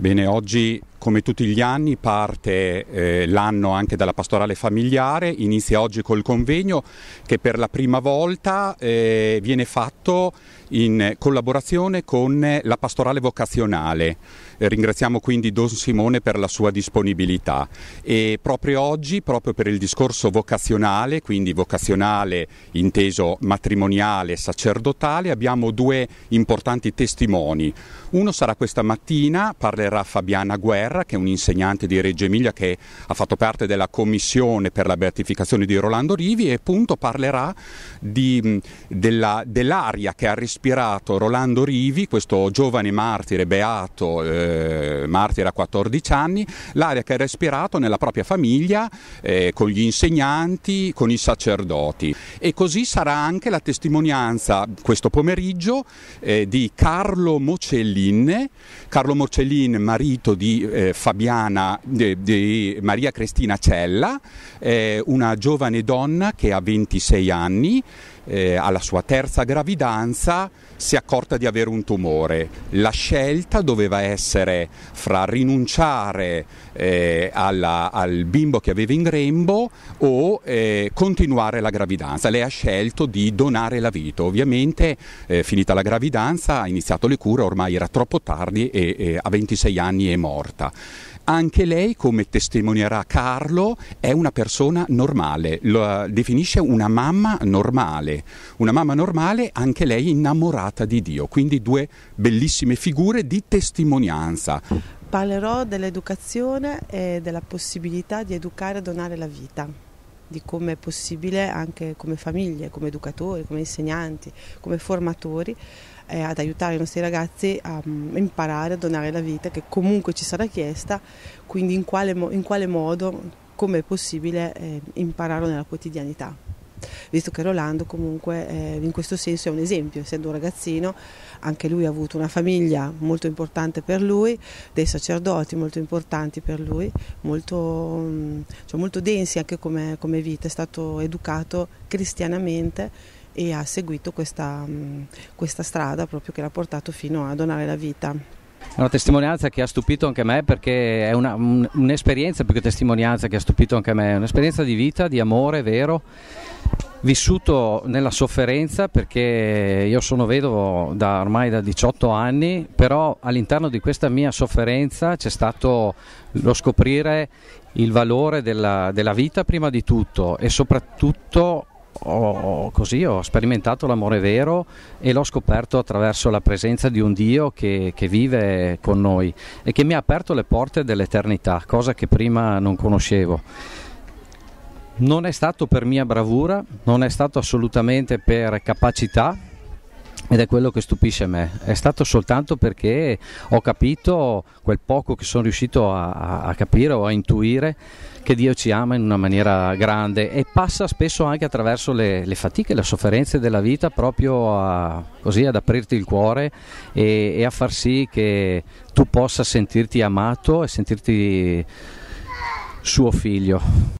Bene, oggi come tutti gli anni parte eh, l'anno anche dalla pastorale familiare, inizia oggi col convegno che per la prima volta eh, viene fatto in collaborazione con la pastorale vocazionale. Eh, ringraziamo quindi Don Simone per la sua disponibilità e proprio oggi, proprio per il discorso vocazionale, quindi vocazionale inteso matrimoniale, e sacerdotale, abbiamo due importanti testimoni. Uno sarà questa mattina, parlerà Fabiana Guerra Guerra che è un insegnante di Reggio Emilia che ha fatto parte della commissione per la beatificazione di Rolando Rivi e appunto parlerà dell'aria che ha respirato Rolando Rivi, questo giovane martire beato, eh, martire a 14 anni, l'aria che ha respirato nella propria famiglia, eh, con gli insegnanti, con i sacerdoti. E così sarà anche la testimonianza questo pomeriggio eh, di Carlo Mocellin, Carlo Mocellin marito di eh, eh, Fabiana di Maria Cristina Cella, eh, una giovane donna che ha 26 anni eh, alla sua terza gravidanza si è accorta di avere un tumore. La scelta doveva essere fra rinunciare eh, alla, al bimbo che aveva in grembo o eh, continuare la gravidanza. Lei ha scelto di donare la vita. Ovviamente eh, finita la gravidanza ha iniziato le cure, ormai era troppo tardi e a 26 anni è morta. Anche lei, come testimonierà Carlo, è una persona normale, lo eh, definisce una mamma normale, una mamma normale anche lei innamorata di Dio, quindi due bellissime figure di testimonianza. Parlerò dell'educazione e della possibilità di educare e donare la vita di come è possibile anche come famiglie, come educatori, come insegnanti, come formatori eh, ad aiutare i nostri ragazzi a um, imparare a donare la vita che comunque ci sarà chiesta, quindi in quale, in quale modo, come è possibile eh, impararlo nella quotidianità visto che Rolando comunque eh, in questo senso è un esempio, essendo un ragazzino, anche lui ha avuto una famiglia molto importante per lui, dei sacerdoti molto importanti per lui, molto, mm, cioè molto densi anche come, come vita, è stato educato cristianamente e ha seguito questa, mm, questa strada proprio che l'ha portato fino a donare la vita una testimonianza che ha stupito anche me perché è una, un, un'esperienza più che testimonianza che ha stupito anche me, un'esperienza di vita, di amore vero, vissuto nella sofferenza perché io sono vedovo da ormai da 18 anni, però all'interno di questa mia sofferenza c'è stato lo scoprire il valore della, della vita prima di tutto e soprattutto ho, così, ho sperimentato l'amore vero e l'ho scoperto attraverso la presenza di un Dio che, che vive con noi e che mi ha aperto le porte dell'eternità, cosa che prima non conoscevo. Non è stato per mia bravura, non è stato assolutamente per capacità, ed è quello che stupisce me. È stato soltanto perché ho capito quel poco che sono riuscito a, a, capire o a intuire che Dio ci ama in una maniera grande e passa spesso anche attraverso le, le fatiche, le sofferenze della vita proprio a, così, ad aprirti il cuore e, e a far sì che tu possa sentirti amato e sentirti suo figlio.